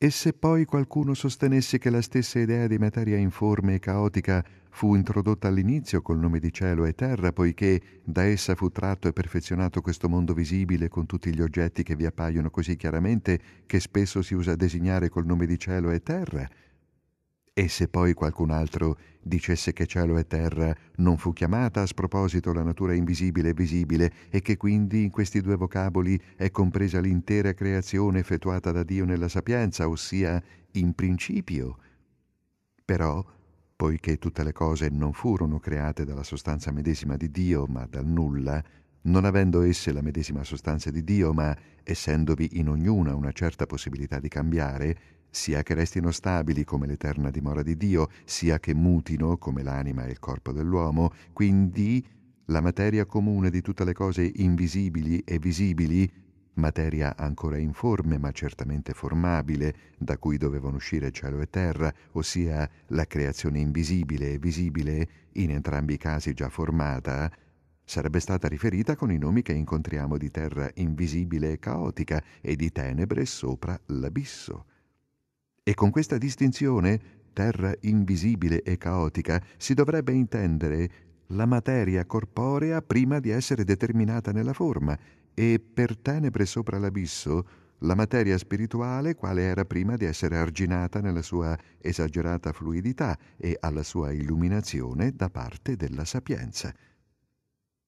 E se poi qualcuno sostenesse che la stessa idea di materia informe e caotica fu introdotta all'inizio col nome di cielo e terra, poiché da essa fu tratto e perfezionato questo mondo visibile con tutti gli oggetti che vi appaiono così chiaramente che spesso si usa designare col nome di cielo e terra, e se poi qualcun altro dicesse che cielo e terra non fu chiamata a sproposito la natura invisibile e visibile e che quindi in questi due vocaboli è compresa l'intera creazione effettuata da Dio nella sapienza, ossia in principio. Però, poiché tutte le cose non furono create dalla sostanza medesima di Dio, ma dal nulla, non avendo esse la medesima sostanza di Dio, ma essendovi in ognuna una certa possibilità di cambiare, sia che restino stabili come l'eterna dimora di Dio, sia che mutino come l'anima e il corpo dell'uomo, quindi la materia comune di tutte le cose invisibili e visibili, materia ancora informe ma certamente formabile, da cui dovevano uscire cielo e terra, ossia la creazione invisibile e visibile, in entrambi i casi già formata, sarebbe stata riferita con i nomi che incontriamo di terra invisibile e caotica e di tenebre sopra l'abisso. E con questa distinzione, terra invisibile e caotica, si dovrebbe intendere la materia corporea prima di essere determinata nella forma e per tenebre sopra l'abisso la materia spirituale quale era prima di essere arginata nella sua esagerata fluidità e alla sua illuminazione da parte della sapienza.